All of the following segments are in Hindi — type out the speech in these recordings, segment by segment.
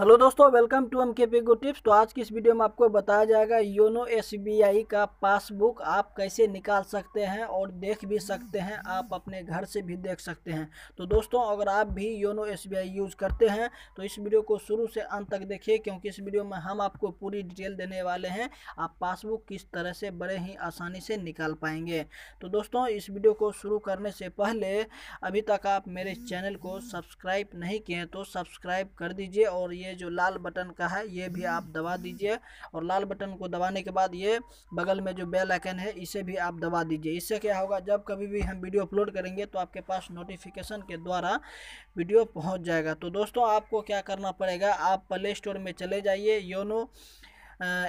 हेलो दोस्तों welcome to M K P good tips तो आज की इस वीडियो में आपको बताया जाएगा योनो एसबीआई का पासबुक आप कैसे निकाल सकते हैं और देख भी सकते हैं आप अपने घर से भी देख सकते हैं तो दोस्तों अगर आप भी योनो एसबीआई यूज़ करते हैं तो इस वीडियो को शुरू से अंत तक देखिए क्योंकि इस वीडियो में हम आपको पूरी डिटेल देने वाले हैं आप पासबुक किस तरह से बड़े ही आसानी से निकाल पाएंगे तो दोस्तों इस वीडियो को शुरू करने से पहले अभी तक आप मेरे चैनल को सब्सक्राइब नहीं किए तो सब्सक्राइब कर दीजिए और ये ये जो लाल बटन का है ये भी आप दबा दीजिए और लाल बटन को दबाने के बाद ये बगल में जो बेल आइकन है इसे भी आप दबा दीजिए इससे क्या होगा जब कभी भी हम वीडियो अपलोड करेंगे तो आपके पास नोटिफिकेशन के द्वारा वीडियो पहुँच जाएगा तो दोस्तों आपको क्या करना पड़ेगा आप प्ले स्टोर में चले जाइए योनो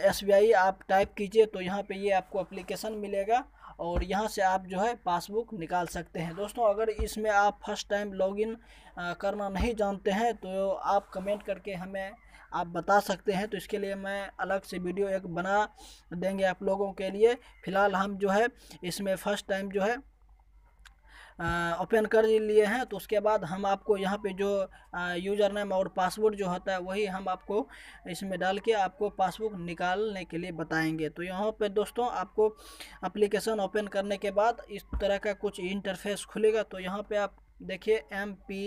एस आप टाइप कीजिए तो यहाँ पर ये आपको अप्लीकेशन मिलेगा और यहाँ से आप जो है पासबुक निकाल सकते हैं दोस्तों अगर इसमें आप फर्स्ट टाइम लॉगिन करना नहीं जानते हैं तो आप कमेंट करके हमें आप बता सकते हैं तो इसके लिए मैं अलग से वीडियो एक बना देंगे आप लोगों के लिए फ़िलहाल हम जो है इसमें फ़र्स्ट टाइम जो है ओपन कर लिए हैं तो उसके बाद हम आपको यहाँ पे जो यूज़र नेम और पासवर्ड जो होता है वही हम आपको इसमें डाल के आपको पासबुक निकालने के लिए बताएंगे तो यहाँ पे दोस्तों आपको अप्लीकेशन ओपन करने के बाद इस तरह का कुछ इंटरफेस खुलेगा तो यहाँ पे आप देखिए एम पी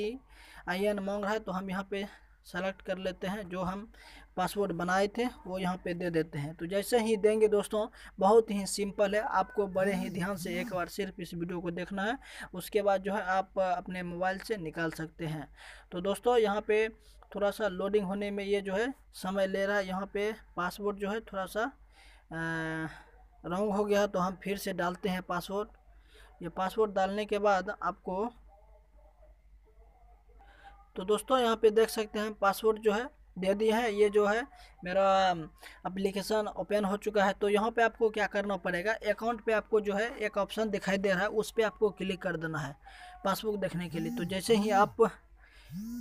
आई एन मांग रहा है तो हम यहाँ पे सेलेक्ट कर लेते हैं जो हम पासवर्ड बनाए थे वो यहाँ पे दे देते हैं तो जैसे ही देंगे दोस्तों बहुत ही सिंपल है आपको बड़े ही ध्यान से एक बार सिर्फ इस वीडियो को देखना है उसके बाद जो है आप अपने मोबाइल से निकाल सकते हैं तो दोस्तों यहाँ पे थोड़ा सा लोडिंग होने में ये जो है समय ले रहा है यहाँ पे पासवर्ड जो है थोड़ा सा रॉन्ग हो गया तो हम फिर से डालते हैं पासवर्ड ये पासवर्ड डालने के बाद आपको तो दोस्तों यहाँ पे देख सकते हैं पासवर्ड जो है दे दिए है ये जो है मेरा अप्लीकेशन ओपन हो चुका है तो यहाँ पे आपको क्या करना पड़ेगा अकाउंट पे आपको जो है एक ऑप्शन दिखाई दे रहा है उस पर आपको क्लिक कर देना है पासबुक देखने के लिए तो जैसे ही आप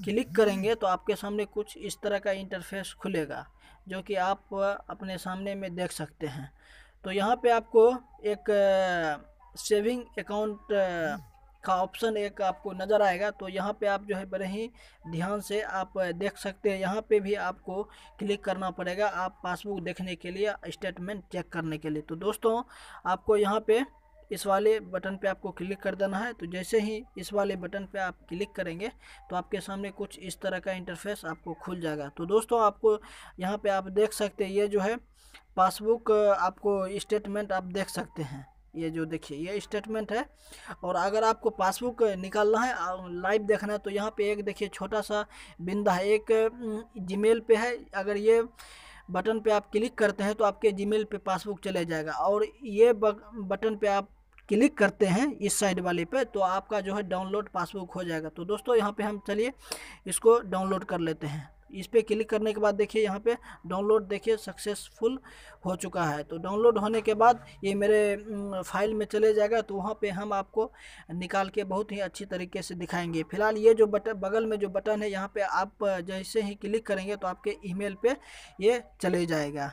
क्लिक करेंगे तो आपके सामने कुछ इस तरह का इंटरफेस खुलेगा जो कि आप अपने सामने में देख सकते हैं तो यहाँ पे आपको एक सेविंग अकाउंट का ऑप्शन एक आपको नज़र आएगा तो यहाँ पे आप जो है बड़े ही ध्यान से आप देख सकते हैं यहाँ पे भी आपको क्लिक करना पड़ेगा आप पासबुक देखने के लिए स्टेटमेंट चेक करने के लिए तो दोस्तों आपको यहाँ पे इस वाले बटन पे आपको क्लिक कर देना है तो जैसे ही इस वाले बटन पे आप क्लिक करेंगे तो आपके सामने कुछ इस तरह का इंटरफेस आपको खुल जाएगा तो दोस्तों आपको यहाँ पे आप देख सकते हैं ये जो है पासबुक आपको स्टेटमेंट आप देख सकते हैं ये जो देखिए ये स्टेटमेंट है और अगर आपको पासबुक निकालना है लाइव देखना है तो यहाँ पे एक देखिए छोटा सा बिंदा है एक जीमेल पे है अगर ये बटन पे आप क्लिक करते हैं तो आपके जीमेल पे पासबुक चले जाएगा और ये बटन पे आप क्लिक करते हैं इस साइड वाले पे तो आपका जो है डाउनलोड पासबुक हो जाएगा तो दोस्तों यहाँ पर हम चलिए इसको डाउनलोड कर लेते हैं इस पर क्लिक करने के बाद देखिए यहाँ पे डाउनलोड देखिए सक्सेसफुल हो चुका है तो डाउनलोड होने के बाद ये मेरे फाइल में चले जाएगा तो वहाँ पे हम आपको निकाल के बहुत ही अच्छी तरीके से दिखाएंगे फिलहाल ये जो बटन बगल में जो बटन है यहाँ पे आप जैसे ही क्लिक करेंगे तो आपके ईमेल पे ये चले जाएगा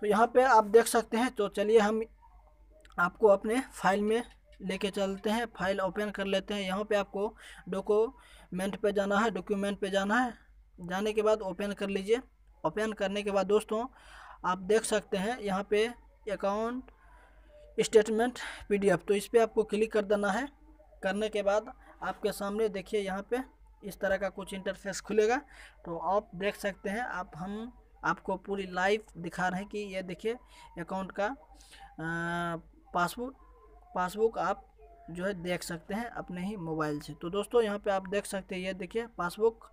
तो यहाँ पर आप देख सकते हैं तो चलिए हम आपको अपने फाइल में लेके चलते हैं फाइल ओपन कर लेते हैं यहाँ पे आपको मेंट पे जाना है डॉक्यूमेंट पे जाना है जाने के बाद ओपन कर लीजिए ओपन करने के बाद दोस्तों आप देख सकते हैं यहाँ पे अकाउंट स्टेटमेंट पीडीएफ तो इस पर आपको क्लिक कर देना है करने के बाद आपके सामने देखिए यहाँ पे इस तरह का कुछ इंटरफेस खुलेगा तो आप देख सकते हैं आप हम आपको पूरी लाइव दिखा रहे हैं कि ये देखिए अकाउंट का पासबुक पासबुक आप जो है देख सकते हैं अपने ही मोबाइल से तो दोस्तों यहाँ पे आप देख सकते हैं ये देखिए पासबुक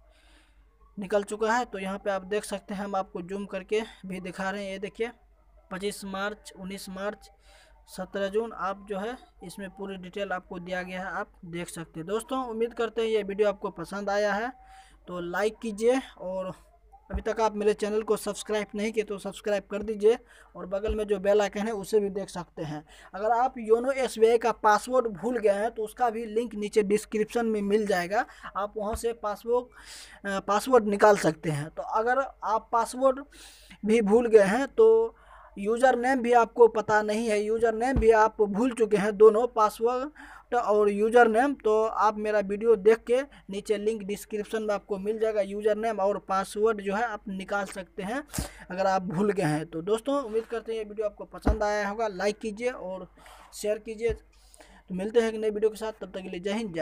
निकल चुका है तो यहाँ पे आप देख सकते हैं हम आपको जूम करके भी दिखा रहे हैं ये देखिए 25 मार्च 19 मार्च 17 जून आप जो है इसमें पूरी डिटेल आपको दिया गया है आप देख सकते हैं दोस्तों उम्मीद करते हैं ये वीडियो आपको पसंद आया है तो लाइक कीजिए और अभी तक आप मेरे चैनल को सब्सक्राइब नहीं किए तो सब्सक्राइब कर दीजिए और बगल में जो बेल आइकन है उसे भी देख सकते हैं अगर आप योनो एस का पासवर्ड भूल गए हैं तो उसका भी लिंक नीचे डिस्क्रिप्शन में मिल जाएगा आप वहाँ से पासवर्ड पासवर्ड निकाल सकते हैं तो अगर आप पासवर्ड भी भूल गए हैं तो यूज़र नेम भी आपको पता नहीं है यूज़र नेम भी आप भूल चुके हैं दोनों पासवर्ड और यूज़र नेम तो आप मेरा वीडियो देख के नीचे लिंक डिस्क्रिप्शन में आपको मिल जाएगा यूज़र नेम और पासवर्ड जो है आप निकाल सकते हैं अगर आप भूल गए हैं तो दोस्तों उम्मीद करते हैं ये वीडियो आपको पसंद आया होगा लाइक कीजिए और शेयर कीजिए तो मिलते हैं एक नई वीडियो के साथ तब तक के लिए जय हिंद जय